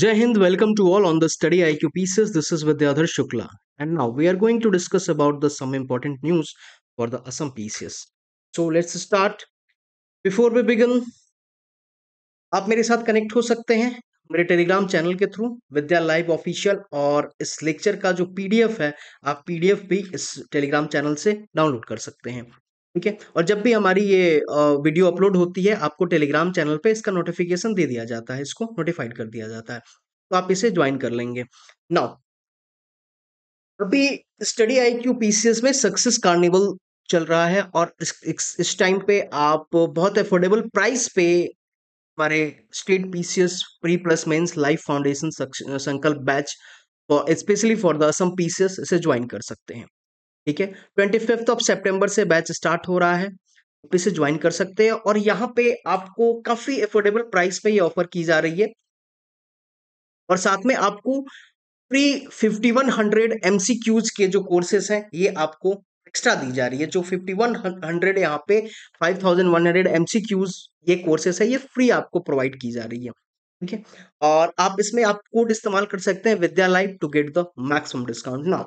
जय Hind welcome to all on the study I Q pieces this is Vidyadhar Shukla and now we are going to discuss about the some important news for the Assam PCS so let's start before we begin आप मेरे साथ connect हो सकते हैं मेरे Telegram channel के through Vidya live official और इस लेक्चर का जो पीडीएफ है आप पीडीएफ भी इस टेलीग्राम चैनल से डाउनलोड कर सकते हैं ठीक है और जब भी हमारी ये वीडियो अपलोड होती है आपको टेलीग्राम चैनल पे इसका नोटिफिकेशन दे दिया जाता है इसको नोटिफाइड कर दिया जाता है तो आप इसे ज्वाइन कर लेंगे नाउ अभी स्टडी आई क्यू पीसीएस में सक्सेस कार्निवल चल रहा है और इस इस टाइम पे आप बहुत अफोर्डेबल प्राइस पे हमारे state PCS pre plus mains life foundation Sankalp batch specially for the Assam PCS इसे ज्वाइन कर सकते हैं ठीक है ट्वेंटी फिफ्थ ऑफ सेप्टेम्बर से बैच स्टार्ट हो रहा है पे ज्वाइन कर सकते हैं और यहाँ पे आपको काफी अफोर्डेबल प्राइस पे ये ऑफर की जा रही है और साथ में आपको प्री 5100 एमसीक्यूज के जो कोर्सेस हैं ये आपको एक्स्ट्रा दी जा रही है जो 5100 यहाँ पे 5100 एमसीक्यूज ये कोर्सेस है ये फ्री आपको प्रोवाइड की जा रही है ठीक है और आप इसमें आप कोड इस्तेमाल कर सकते हैं Vidya live to get the maximum discount now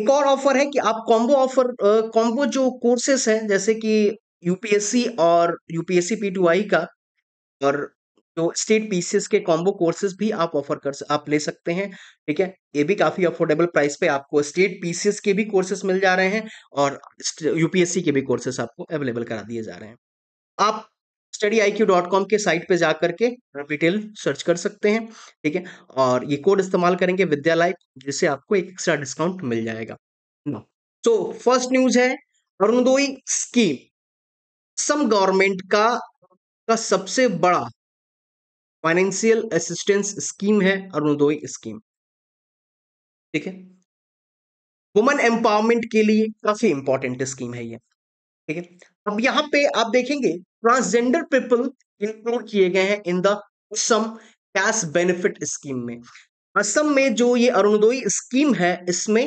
एक और ऑफर है कि आप कॉम्बो ऑफर कॉम्बो जो कोर्सेस हैं जैसे कि यूपीएससी और यूपीएससी पी टू आई का और जो स्टेट पीसीएस के कॉम्बो कोर्सेज भी आप ऑफर कर आप ले सकते हैं ठीक है ये भी काफ़ी अफोर्डेबल प्राइस पे आपको स्टेट पीसीएस के भी कोर्सेज मिल जा रहे हैं और यूपीएससी के भी कोर्सेज आपको अवेलेबल करा दिए जा रहे हैं आप स्टडी आई क्यू डॉट कॉम के साइट पे जाकर के डिटेल सर्च कर सकते हैं ठीक है और ये कोड इस्तेमाल करेंगे विद्यालय जिससे आपको एक एक्स्ट्रा डिस्काउंट मिल जाएगा तो फर्स्ट न्यूज है अरुणोदोई स्कीम सम गवर्नमेंट का का सबसे बड़ा फाइनेंशियल असिस्टेंस स्कीम है अरुणोदोई स्कीम ठीक है वुमेन एम्पावरमेंट के लिए काफी इंपॉर्टेंट स्कीम है ये ठीक है अब यहाँ पे आप देखेंगे ट्रांसजेंडर पीपल इंक्लूड किए गए हैं in the Assam cash benefit scheme में असम में जो ये अरुणोदय स्कीम है इसमें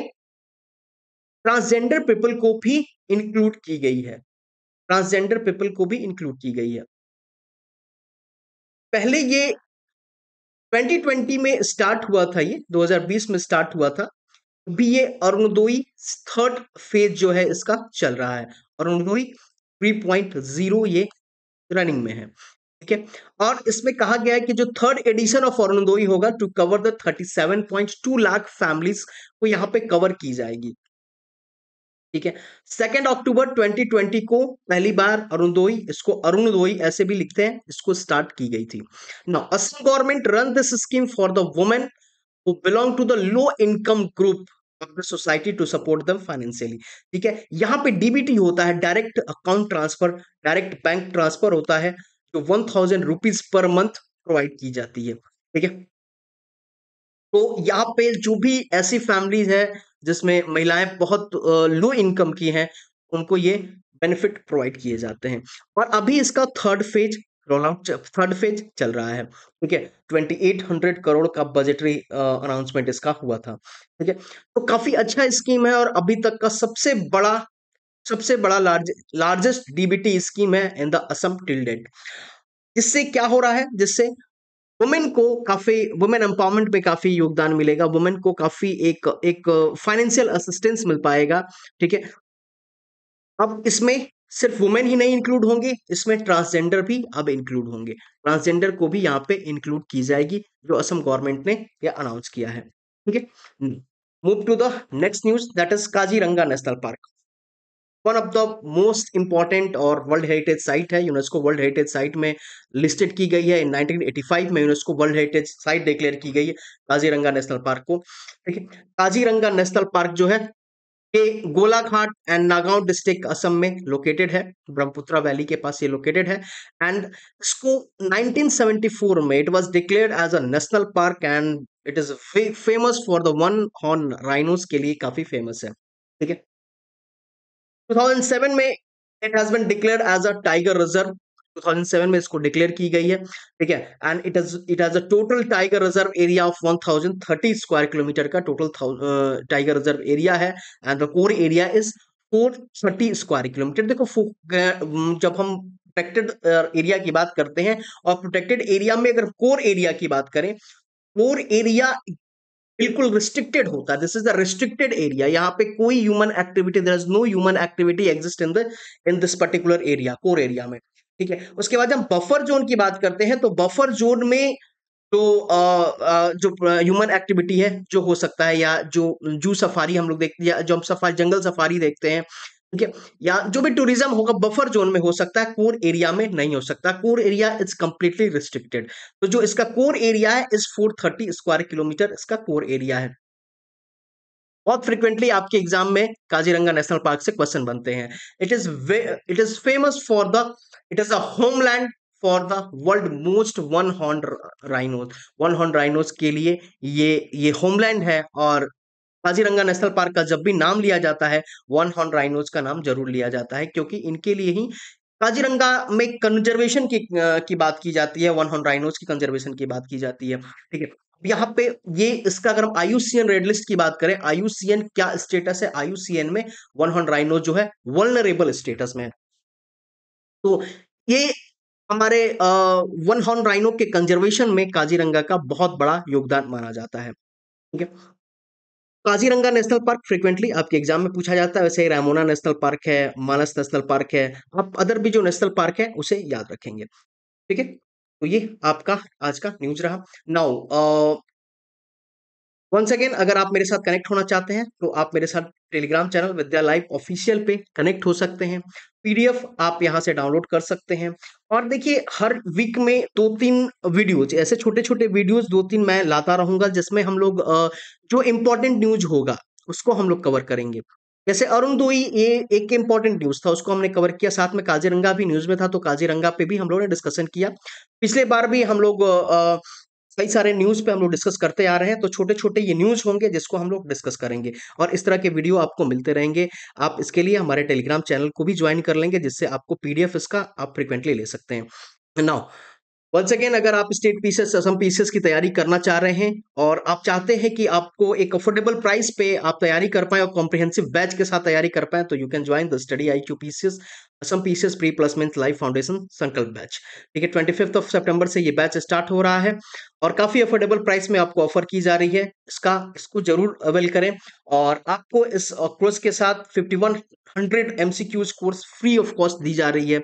ट्रांसजेंडर पीपल को भी इंक्लूड की गई है ट्रांसजेंडर पीपल को भी इंक्लूड की गई है पहले ये 2020 में स्टार्ट हुआ था ये 2020 में स्टार्ट हुआ था बी ए अरुणोदयी थर्ड फेज जो है इसका चल रहा है अरुणोई थ्री पॉइंट जीरो ये रनिंग में है ठीक है और इसमें कहा गया है कि जो थर्ड एडिशन ऑफ अरुणोई होगा to cover the thirty seven point two lakh families को यहाँ पे कवर की जाएगी ठीक है सेकेंड अक्टूबर 2020 को पहली बार अरुणोदयी इसको अरुणोदयी ऐसे भी लिखते हैं इसको स्टार्ट की गई थी ना Assam government run this scheme for the women who belong to the low income group society to support them financially ठीक है यहाँ पे डीबीटी होता है direct account transfer direct bank transfer होता है जो one thousand rupees per month provide की जाती है ठीक है तो यहाँ पे जो भी ऐसी फैमिलीज है जिसमें महिलाएं बहुत लो इनकम की हैं उनको ये बेनिफिट प्रोवाइड किए जाते हैं और अभी इसका third phase roll out third phase चल रहा है ठीक है ट्वेंटी एट हंड्रेड करोड़ का बजटरी अनाउंसमेंट इसका हुआ था ठीक है तो काफी अच्छा स्कीम है और अभी तक का सबसे बड़ा सबसे बड़ा लार्ज लार्जेस्ट डीबीटी स्कीम है in the Assam till date इससे क्या हो रहा है जिससे वुमेन को काफी वुमेन एम्पावरमेंट में काफी योगदान मिलेगा वुमेन को काफी एक एक फाइनेंशियल असिस्टेंस मिल पाएगा ठीक है अब इसमें सिर्फ वुमेन ही नहीं इंक्लूड होंगे इसमें ट्रांसजेंडर भी अब इंक्लूड होंगे ट्रांसजेंडर को भी यहाँ पे इंक्लूड की जाएगी जो असम गवर्नमेंट ने यह अनाउंस किया है ठीक है move to the next news that is Kaziranga national park one of the most important और वर्ल्ड हेरिटेज साइट है यूनेस्को वर्ल्ड हेरिटेज साइट में लिस्टेड की गई है 1985 में UNESCO world heritage site declare की गई है काजीरंगा नेशनल पार्क को ठीक है काजीरंगा नेशनल पार्क जो है ये गोलाघाट एंड नागांव डिस्ट्रिक्ट असम में लोकेटेड है ब्रह्मपुत्रा वैली के पास ये लोकेटेड है एंड इसको 1974 में it was declared as a national park and it is famous for the one horn rhinos के लिए काफी फेमस है ठीक है 2007 में it has been declared as a tiger reserve 2007 में इसको डिक्लेयर की गई है ठीक है and it is it has a total tiger reserve area of 1030 square kilometre का टोटल टाइगर रिजर्व एरिया है and the core area is 430 square kilometre देखो जब हम प्रोटेक्टेड एरिया uh, की बात करते हैं और प्रोटेक्टेड एरिया में अगर कोर एरिया की बात करें कोर एरिया बिल्कुल रिस्ट्रिक्टेड होता है this is the restricted area यहाँ पे कोई human activity there is no human activity exist in the in this particular area core area में ठीक है उसके बाद हम बफर जोन की बात करते हैं तो बफर जोन में तो आ, जो ह्यूमन एक्टिविटी है जो हो सकता है या जो जू सफारी हम लोग देखते हैं जो हम सफारी जंगल सफारी देखते हैं ठीक है या जो भी टूरिज्म होगा बफर जोन में हो सकता है कोर एरिया में नहीं हो सकता core area is completely restricted तो जो इसका कोर एरिया है इस 430 स्क्वायर किलोमीटर इसका कोर एरिया है बहुत फ्रिक्वेंटली आपके एग्जाम में काजीरंगा नेशनल पार्क से क्वेश्चन बनते हैं it is it is famous for the it is a homeland for the world most one horn rhinos one horn rhinos के लिए ये ये होमलैंड है और काजीरंगा नेशनल पार्क का जब भी नाम लिया जाता है वन हॉर्न राइनोज का नाम जरूर लिया जाता है क्योंकि इनके लिए ही काजीरंगा में कंजर्वेशन की की बात की जाती है वन हॉर्न राइनोज की कंजर्वेशन की बात की जाती है ठीक है यहाँ पे ये इसका अगर हम आयुसीएन रेड लिस्ट की बात करें आयुसीएन क्या स्टेटस है आयुसीएन में वन हॉन राइनो जो है वर्नरेबल स्टेटस में है तो ये हमारे वन हॉन राइनो के कंजर्वेशन में काजीरंगा का बहुत बड़ा योगदान माना जाता है ठीक है काजीरंगा नेशनल पार्क फ्रिक्वेंटली आपके एग्जाम में पूछा जाता है वैसे ही रामोना नेशनल पार्क है मानस नेशनल पार्क है आप अदर भी जो नेशनल पार्क है उसे याद रखेंगे ठीक है तो ये आपका आज का न्यूज रहा नाउ वंस अगेन अगर आप मेरे साथ कनेक्ट होना चाहते हैं तो आप मेरे साथ Telegram channel Vidya live official पे कनेक्ट हो सकते हैं पीडीएफ आप यहाँ से डाउनलोड कर सकते हैं और देखिए हर वीक में दो तीन वीडियोज ऐसे छोटे छोटे वीडियोज दो तीन मैं लाता रहूंगा जिसमें हम लोग जो इम्पोर्टेंट न्यूज होगा उसको हम लोग कवर करेंगे जैसे अरुण दोई ये एक इंपॉर्टेंट न्यूज था उसको हमने कवर किया साथ में काजीरंगा भी न्यूज में था तो काजीरंगा पे भी हम लोगों ने डिस्कशन किया पिछले बार भी हम लोग कई सारे न्यूज पे हम लोग डिस्कस करते आ रहे हैं तो छोटे छोटे ये न्यूज होंगे जिसको हम लोग डिस्कस करेंगे और इस तरह के वीडियो आपको मिलते रहेंगे आप इसके लिए हमारे टेलीग्राम चैनल को भी ज्वाइन कर लेंगे जिससे आपको पीडीएफ इसका आप फ्रिक्वेंटली ले सकते हैं नाउ वंस अगेन अगर आप स्टेट पीसेस असम पीसेस की तैयारी करना चाह रहे हैं और आप चाहते हैं कि आपको एक अफोर्डेबल प्राइस पे आप तैयारी कर पाए और कॉम्प्रिहेंसिव बैच के साथ तैयारी कर पाए तो you can join the study I Q PCS Assam PCS pre plus mains life foundation Sankalp batch ठीक है ट्वेंटी फिफ्थ ऑफ सेप्टेम्बर से ये बैच स्टार्ट हो रहा है और काफी अफोर्डेबल प्राइस में आपको ऑफर की जा रही है इसका इसको जरूर अवेल करें और आपको इस कोर्स के साथ fifty one hundred quiz course free of cost दी जा रही है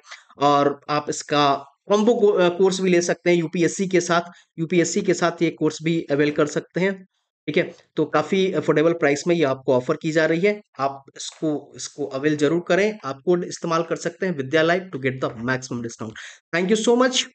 और आप इसका कॉम्बो कोर्स भी ले सकते हैं यूपीएससी के साथ यूपीएससी के साथ ये कोर्स भी अवेल कर सकते हैं ठीक है तो काफ़ी अफोर्डेबल प्राइस में ये आपको ऑफर की जा रही है आप इसको इसको अवेल जरूर करें आप कोड इस्तेमाल कर सकते हैं विद्यालय to get the maximum discount thank you so much